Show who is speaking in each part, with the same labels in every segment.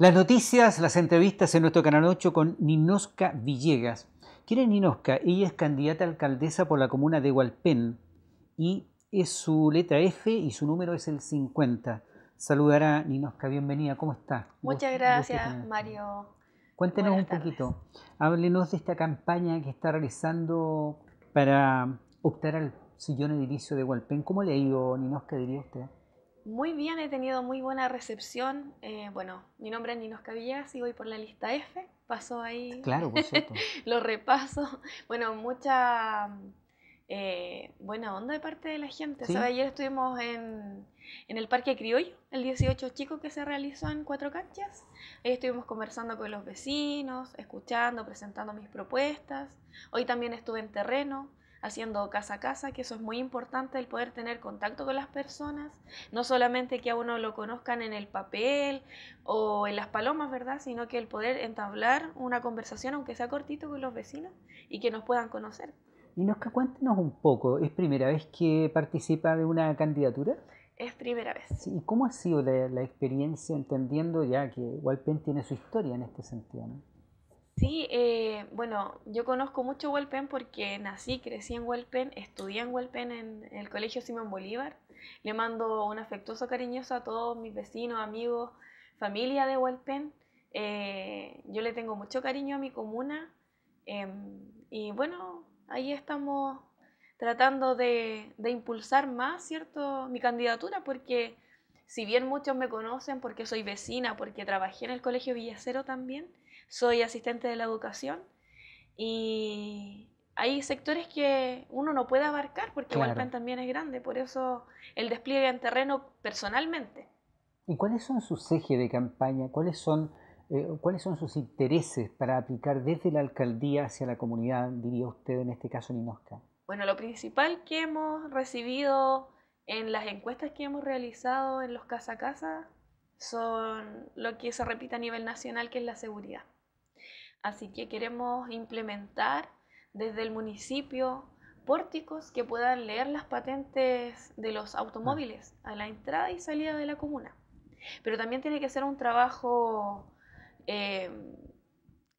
Speaker 1: Las noticias, las entrevistas en nuestro canal 8 con Ninosca Villegas. ¿Quién es Ninosca? Ella es candidata a alcaldesa por la comuna de Hualpén y es su letra F y su número es el 50. Saludará Ninosca, bienvenida, ¿cómo está? Muchas gracias,
Speaker 2: Mario.
Speaker 1: Cuéntenos un poquito, háblenos de esta campaña que está realizando para optar al sillón edilicio de Hualpén. ¿Cómo le ha ido, Ninosca, diría usted?
Speaker 2: Muy bien, he tenido muy buena recepción. Eh, bueno, mi nombre es Ninos Cabillas y voy por la lista F. Paso ahí. Claro, por lo repaso. Bueno, mucha mm, eh, buena onda de parte de la gente. Ayer estuvimos en, en, el Parque Criollo, el 18 chico que se realizó en cuatro canchas. Ahí estuvimos conversando con los vecinos, escuchando, presentando mis propuestas. Hoy también estuve en terreno haciendo casa a casa, que eso es muy importante, el poder tener contacto con las personas, no solamente que a uno lo conozcan en el papel o en las palomas, ¿verdad? Sino que el poder entablar una conversación, aunque sea cortito, con los vecinos y que nos puedan conocer.
Speaker 1: Y nos cuéntenos un poco, ¿es primera vez que participa de una candidatura?
Speaker 2: Es primera vez.
Speaker 1: ¿Y cómo ha sido la, la experiencia entendiendo ya que Walpen tiene su historia en este sentido?
Speaker 2: Sí, eh, bueno, yo conozco mucho Huelpen porque nací, crecí en Huelpen, estudié en Huelpen en el Colegio Simón Bolívar. Le mando un afectuoso cariñoso a todos mis vecinos, amigos, familia de Huelpen. Eh, yo le tengo mucho cariño a mi comuna em, y bueno, ahí estamos tratando de, de impulsar más, ¿cierto?, mi candidatura porque si bien muchos me conocen porque soy vecina, porque trabajé en el Colegio Villacero también, soy asistente de la educación y hay sectores que uno no puede abarcar porque claro. también es grande, por eso el despliegue en terreno personalmente.
Speaker 1: ¿Y cuáles son sus ejes de campaña? ¿Cuáles son, eh, ¿Cuáles son sus intereses para aplicar desde la alcaldía hacia la comunidad, diría usted en este caso Ninosca?
Speaker 2: Bueno, lo principal que hemos recibido en las encuestas que hemos realizado en los casa a casa son lo que se repite a nivel nacional, que es la seguridad. Así que queremos implementar desde el municipio pórticos que puedan leer las patentes de los automóviles a la entrada y salida de la comuna. Pero también tiene que ser un trabajo eh,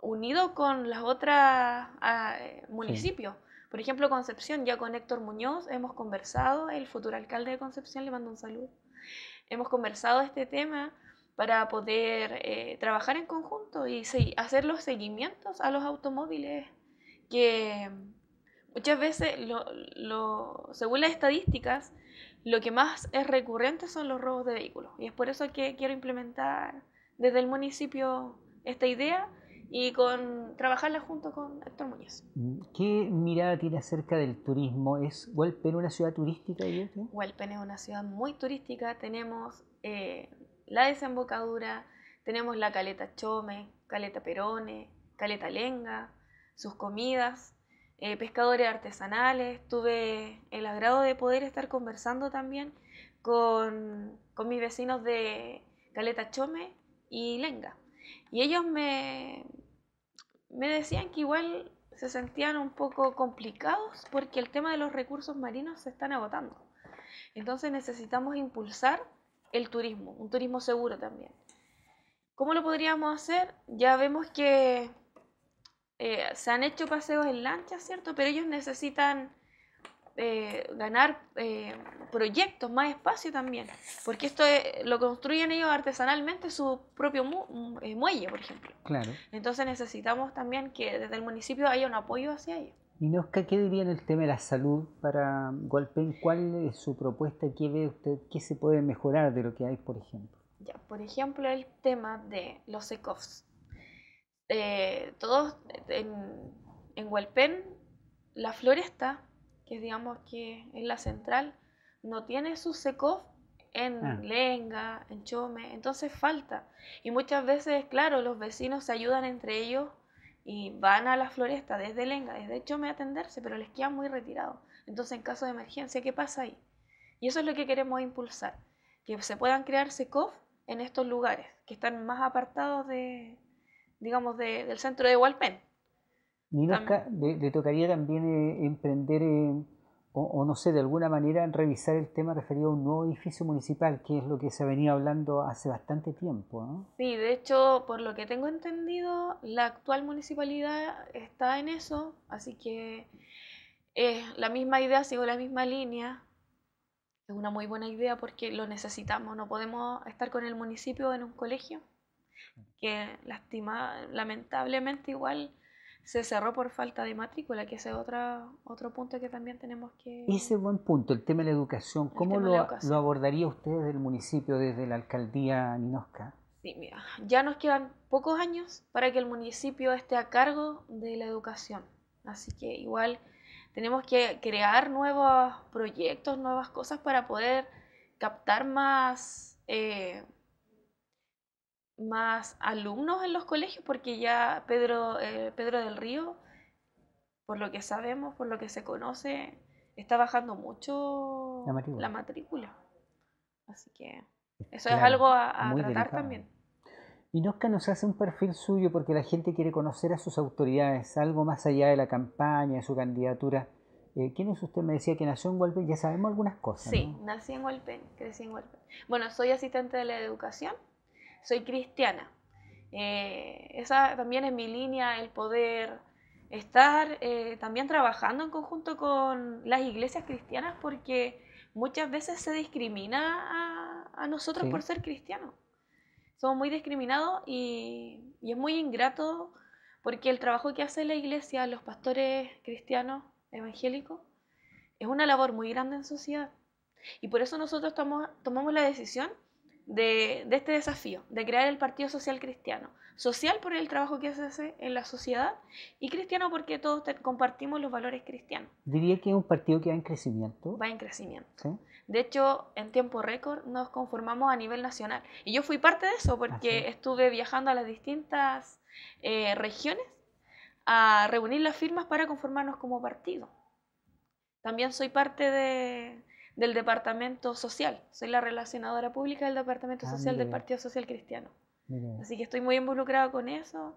Speaker 2: unido con los otros ah, eh, municipios. Por ejemplo, Concepción, ya con Héctor Muñoz hemos conversado, el futuro alcalde de Concepción le mando un saludo. Hemos conversado este tema para poder eh, trabajar en conjunto y hacer los seguimientos a los automóviles que mm, muchas veces, lo, según las estadísticas, lo que más es recurrente son los robos de vehículos. Y es por eso que quiero implementar desde el municipio esta idea y con trabajarla junto con Héctor Muñoz.
Speaker 1: Mm, ¿Qué mirada tiene acerca del turismo? ¿Es Huelpen una ciudad
Speaker 2: turística? Huelpen es una ciudad muy turística. Tenemos eh, la desembocadura, tenemos la caleta Chome, caleta Perone, caleta Lenga, sus comidas, eh, pescadores artesanales. Tuve el agrado de poder estar conversando también con, con mis vecinos de caleta Chome y Lenga. Y ellos me, me decían que igual se sentían un poco complicados porque el tema de los recursos marinos se están agotando. Entonces necesitamos impulsar el turismo, un turismo seguro también. ¿Cómo lo podríamos hacer? Ya vemos que eh, se han hecho paseos en lancha, ¿cierto? Pero ellos necesitan eh, ganar eh, proyectos, más espacio también, porque esto lo construyen ellos artesanalmente, su propio muelle, por ejemplo. Claro. Entonces necesitamos también que desde el municipio haya un apoyo hacia ellos.
Speaker 1: Inosca, ¿qué diría en el tema de la salud para Gualpén? ¿Cuál es su propuesta? ¿Qué ve usted? ¿Qué se puede mejorar de lo que hay, por ejemplo?
Speaker 2: Ya, por ejemplo, el tema de los secos. Eh, todos en, en la floresta, que es, digamos que es la central, no tiene su SECOF en ah. Lenga, en Chome, entonces falta. Y muchas veces, claro, los vecinos se ayudan entre ellos y van a la floresta desde Lenga, desde Chome a atenderse, pero les queda muy retirado. Entonces, en caso de emergencia, ¿qué pasa ahí? Y eso es lo que queremos impulsar, que se puedan crear SECOF en estos lugares, que están más apartados de, digamos, del centro de Hualpén.
Speaker 1: le tocaría también eh, emprender... Eh, o, no sé, de alguna manera en revisar el tema referido a un nuevo edificio municipal, que es lo que se venía hablando hace bastante tiempo. ¿no?
Speaker 2: Sí, de hecho, por lo que tengo entendido, la actual municipalidad está en eso, así que es la misma idea, sigo la misma línea. Es una muy buena idea porque lo necesitamos, no podemos estar con el municipio en un colegio, que lastima, lamentablemente igual se cerró por falta de matrícula, que ese es otro punto que también tenemos que... Ese
Speaker 1: buen punto, el tema de la educación, ¿cómo lo, lo, abordaría usted desde el municipio, desde la alcaldía Ninosca?
Speaker 2: Sí, mira, ya nos quedan pocos años para que el municipio esté a cargo de la educación, así que igual tenemos que crear nuevos proyectos, nuevas cosas para poder captar más... Eh, más alumnos en los colegios porque ya Pedro, eh, Pedro del Río, por lo que sabemos, por lo que se conoce, está bajando mucho la matrícula. Así que eso es algo a, tratar también.
Speaker 1: Inosca nos hace un perfil suyo porque la gente quiere conocer a sus autoridades, algo más allá de la campaña, de su candidatura. Eh, ¿Quién es usted? Me decía que nació en Hualpén, ya sabemos
Speaker 2: algunas cosas. Sí, nací en Hualpén, crecí en Hualpén. Bueno, soy asistente de la educación soy cristiana. Eh, esa también es mi línea, el poder estar eh, también trabajando en conjunto con las iglesias cristianas porque muchas veces se discrimina a, nosotros por ser cristianos. Somos muy discriminados y, es muy ingrato porque el trabajo que hace la iglesia, los pastores cristianos evangélicos, es una labor muy grande en sociedad. Y por eso nosotros tomamos la decisión de, este desafío, de crear el Partido Social Cristiano. Social por el trabajo que se hace en la sociedad y cristiano porque todos compartimos los valores cristianos.
Speaker 1: Diría que es un partido que va en crecimiento.
Speaker 2: Va en crecimiento. De hecho, en tiempo récord nos conformamos a nivel nacional. Y yo fui parte de eso porque estuve viajando a las distintas eh, regiones a reunir las firmas para conformarnos como partido. También soy parte de, del Departamento Social. Soy la relacionadora pública del Departamento ah, Social del Partido Social Cristiano. Así que estoy muy involucrada con eso.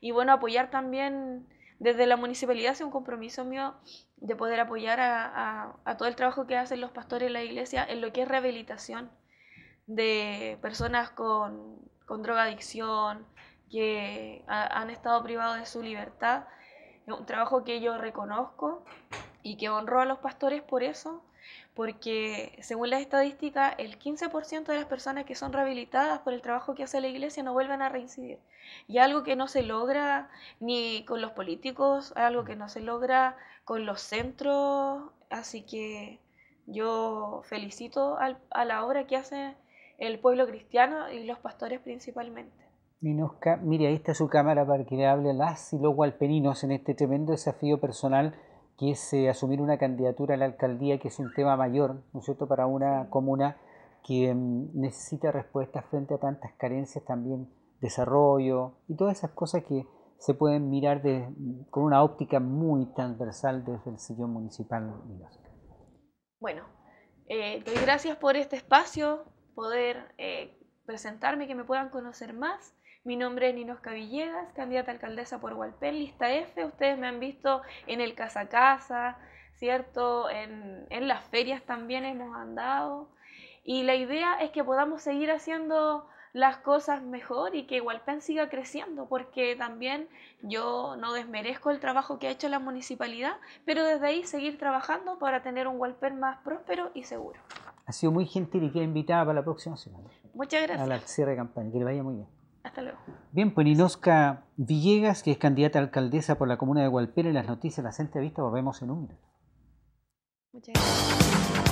Speaker 2: Y bueno, apoyar también desde la municipalidad es un compromiso mío de poder apoyar a, todo el trabajo que hacen los pastores de la iglesia en lo que es rehabilitación de personas con, con drogadicción, que han estado privados de su libertad. Es un trabajo que yo reconozco y que honro a los pastores por eso porque según la estadística el 15% de las personas que son rehabilitadas por el trabajo que hace la iglesia no vuelven a reincidir. Y algo que no se logra ni con los políticos, algo que no se logra con los centros, así que yo felicito a la obra que hace el pueblo cristiano y los pastores principalmente.
Speaker 1: Minusca, mire, ahí está su cámara para que le hable a las y los gualpeninos en este tremendo desafío personal que es eh, asumir una candidatura a la alcaldía, que es un tema mayor, ¿no es cierto?, para una comuna que em, necesita respuestas frente a tantas carencias también, desarrollo y todas esas cosas que se pueden mirar con una óptica muy transversal desde el sillón municipal.
Speaker 2: Bueno, eh, doy gracias por este espacio, poder eh, presentarme, que me puedan conocer más mi nombre es Ninos Villegas, candidata a alcaldesa por Hualpén, lista F. Ustedes me han visto en el Casa Casa, ¿cierto? En, las ferias también hemos andado. Y la idea es que podamos seguir haciendo las cosas mejor y que Hualpén siga creciendo, porque también yo no desmerezco el trabajo que ha hecho la municipalidad, pero desde ahí seguir trabajando para tener un Hualpén más próspero y seguro.
Speaker 1: Ha sido muy gentil y queda invitada para la próxima semana.
Speaker 2: Muchas gracias. A la
Speaker 1: cierre de campaña, que le vaya muy bien. Hasta luego. Bien, pues Villegas, que es candidata a alcaldesa por la comuna de Gualpera, en las noticias la las Vista, volvemos en un minuto. Muchas gracias.